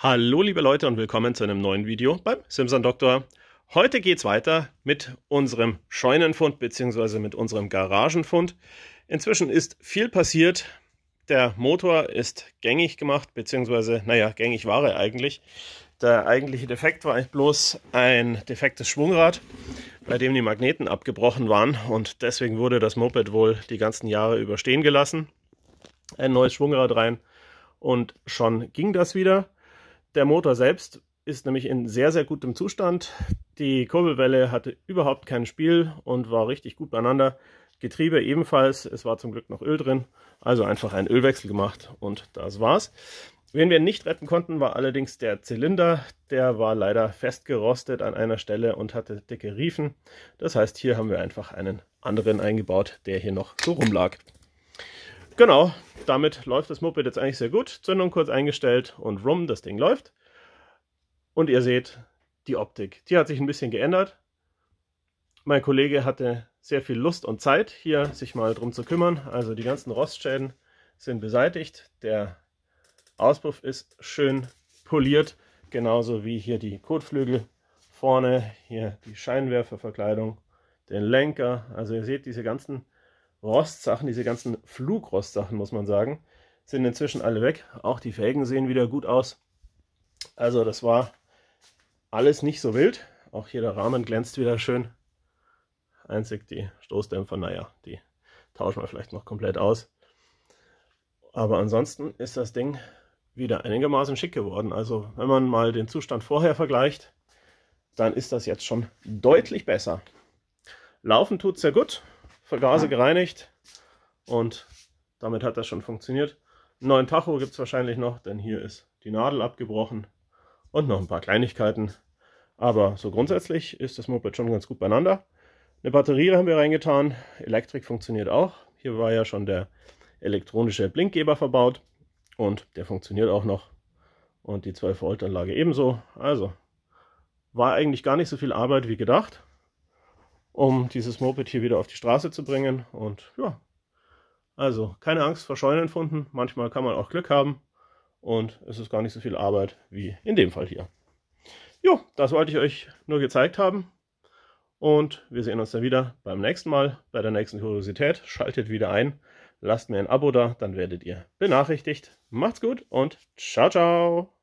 Hallo liebe Leute und willkommen zu einem neuen Video beim Simson Doktor. Heute geht es weiter mit unserem Scheunenfund bzw. mit unserem Garagenfund. Inzwischen ist viel passiert. Der Motor ist gängig gemacht bzw. naja, gängig war er eigentlich. Der eigentliche Defekt war bloß ein defektes Schwungrad, bei dem die Magneten abgebrochen waren und deswegen wurde das Moped wohl die ganzen Jahre über stehen gelassen. Ein neues Schwungrad rein und schon ging das wieder. Der Motor selbst ist nämlich in sehr, sehr gutem Zustand. Die Kurbelwelle hatte überhaupt kein Spiel und war richtig gut beieinander. Getriebe ebenfalls, es war zum Glück noch Öl drin, also einfach einen Ölwechsel gemacht und das war's. Wen wir nicht retten konnten, war allerdings der Zylinder. Der war leider festgerostet an einer Stelle und hatte dicke Riefen. Das heißt, hier haben wir einfach einen anderen eingebaut, der hier noch so rumlag. Genau, damit läuft das Moped jetzt eigentlich sehr gut. Zündung kurz eingestellt und rum, das Ding läuft. Und ihr seht die Optik. Die hat sich ein bisschen geändert. Mein Kollege hatte sehr viel Lust und Zeit, hier sich mal drum zu kümmern. Also die ganzen Rostschäden sind beseitigt. Der Auspuff ist schön poliert, genauso wie hier die Kotflügel vorne, hier die Scheinwerferverkleidung, den Lenker. Also ihr seht diese ganzen Rostsachen, diese ganzen Flugrostsachen, muss man sagen, sind inzwischen alle weg. Auch die Felgen sehen wieder gut aus. Also das war alles nicht so wild. Auch hier der Rahmen glänzt wieder schön. Einzig die Stoßdämpfer, naja, die tauschen wir vielleicht noch komplett aus. Aber ansonsten ist das Ding wieder einigermaßen schick geworden. Also wenn man mal den Zustand vorher vergleicht, dann ist das jetzt schon deutlich besser. Laufen tut sehr gut. Vergaser gereinigt und damit hat das schon funktioniert. Einen neuen Tacho gibt es wahrscheinlich noch, denn hier ist die Nadel abgebrochen und noch ein paar Kleinigkeiten. Aber so grundsätzlich ist das Moped schon ganz gut beieinander. Eine Batterie haben wir reingetan, Elektrik funktioniert auch. Hier war ja schon der elektronische Blinkgeber verbaut und der funktioniert auch noch. Und die 12 Volt Anlage ebenso. Also war eigentlich gar nicht so viel Arbeit wie gedacht um dieses Moped hier wieder auf die Straße zu bringen. Und ja, also keine Angst vor Scheunenfunden. Manchmal kann man auch Glück haben und es ist gar nicht so viel Arbeit wie in dem Fall hier. Jo, das wollte ich euch nur gezeigt haben. Und wir sehen uns dann wieder beim nächsten Mal, bei der nächsten Kuriosität. Schaltet wieder ein, lasst mir ein Abo da, dann werdet ihr benachrichtigt. Macht's gut und ciao, ciao!